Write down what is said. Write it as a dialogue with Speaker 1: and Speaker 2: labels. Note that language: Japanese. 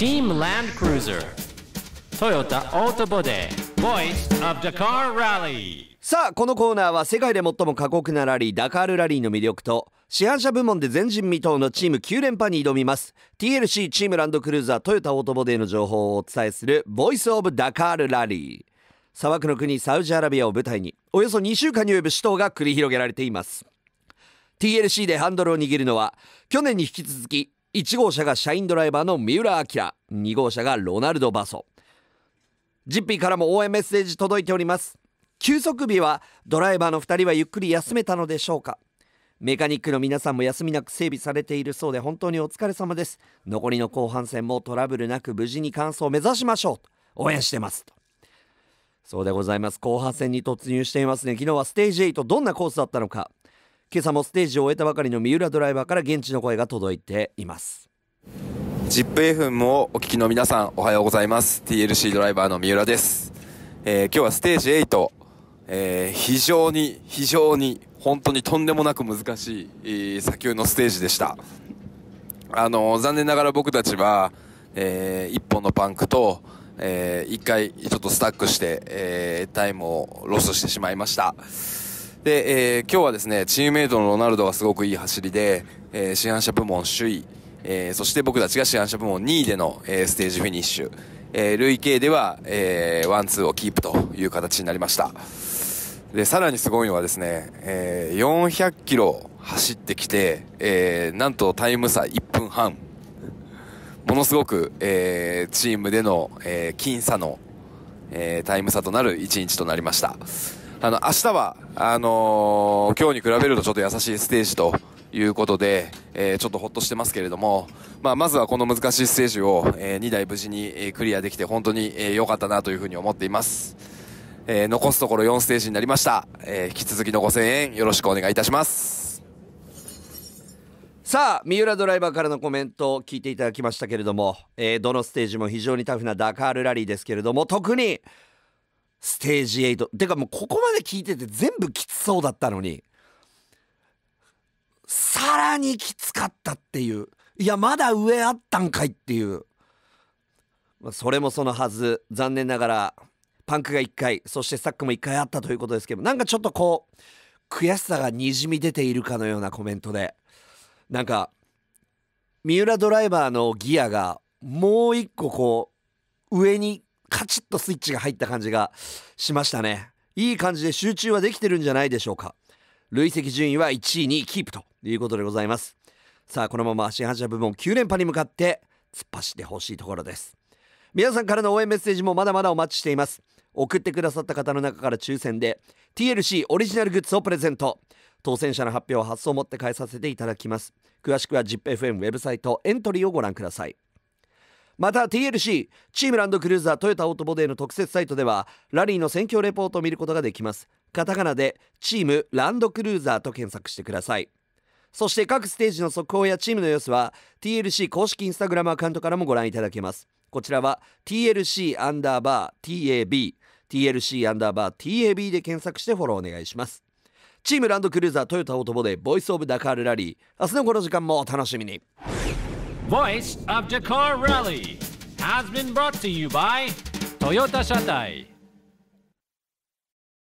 Speaker 1: チームランドクルーザートヨタオートボデーボイスオブダカーラリーさあこのコーナーは世界で最も過酷なラリーダカールラリーの魅力と市販車部門で前人未到のチーム9連覇に挑みます TLC チームランドクルーザートヨタオートボデーの情報をお伝えするボイスオブダカールラリー砂漠の国サウジアラビアを舞台におよそ2週間に及ぶ死闘が繰り広げられています TLC でハンドルを握るのは去年に引き続き1号車が社員ドライバーの三浦明2号車がロナルド・バソジッピーからも応援メッセージ届いております休息日はドライバーの2人はゆっくり休めたのでしょうかメカニックの皆さんも休みなく整備されているそうで本当にお疲れ様です残りの後半戦もトラブルなく無事に完走を目指しましょう応援してますとそうでございます後半戦に突入していますね昨日はステージ8どんなコースだったのか今朝もステージを終えたばかりの三浦ドライバーから現地の声が届いています
Speaker 2: ZIPFM をお聞きの皆さんおはようございます TLC ドライバーの三浦です、えー、今日はステージ8、えー、非常に非常に本当にとんでもなく難しい、砂丘のステージでしたあの残念ながら僕たちは、えー、1本のパンクと、えー、1回ちょっとスタックして、えー、タイムをロスしてしまいましたで、えー、今日はですね、チームメイトのロナルドがすごくいい走りで、えー、市販車部門首位、えー、そして僕たちが市販車部門2位での、えー、ステージフィニッシュ、えー、累計では、えー、ワンツーをキープという形になりました。で、さらにすごいのはですね、えー、400キロ走ってきて、えー、なんとタイム差1分半。ものすごく、えー、チームでの、えー、僅差の、えー、タイム差となる1日となりました。あの、明日は、あのー、今日に比べるとちょっと優しいステージということで、えー、ちょっとほっとしてますけれども、まあ、まずはこの難しいステージを、えー、2台無事に、えクリアできて本当に良、えー、かったなというふうに思っています。え残すところ4ステージになりました。え引き続きのご声援、円よろしくお願いいたします。
Speaker 1: さあ、三浦ドライバーからのコメントを聞いていただきましたけれども、えどのステージも非常にタフなダカールラリーですけれども、特に、ステージ8てかもうここまで聞いてて全部きつそうだったのにさらにきつかったっていういやまだ上あったんかいっていうそれもそのはず残念ながらパンクが1回そしてサックも1回あったということですけどなんかちょっとこう悔しさがにじみ出ているかのようなコメントでなんか三浦ドライバーのギアがもう一個こう上にカチッとスイッチが入った感じがしましたねいい感じで集中はできてるんじゃないでしょうか累積順位は1位にキープということでございますさあこのまま新発神部門9連覇に向かって突っ走ってほしいところです皆さんからの応援メッセージもまだまだお待ちしています送ってくださった方の中から抽選で TLC オリジナルグッズをプレゼント当選者の発表を発送をもって返させていただきます詳しくは ZIPFM ウェブサイトエントリーをご覧くださいまた TLC チームランドクルーザートヨタオートボデーの特設サイトではラリーの選挙レポートを見ることができますカタカナでチームランドクルーザーと検索してくださいそして各ステージの速報やチームの様子は TLC 公式インスタグラムアカウントからもご覧いただけますこちらは TLC アンダーバー TAB TLC アンダーバー TAB で検索してフォローお願いしますチームランドクルーザートヨタオートボデーボイスオブダカールラリー明日のこの時間もお楽しみに Voice of Dakar Rally has been brought to you by Toyota Shatai.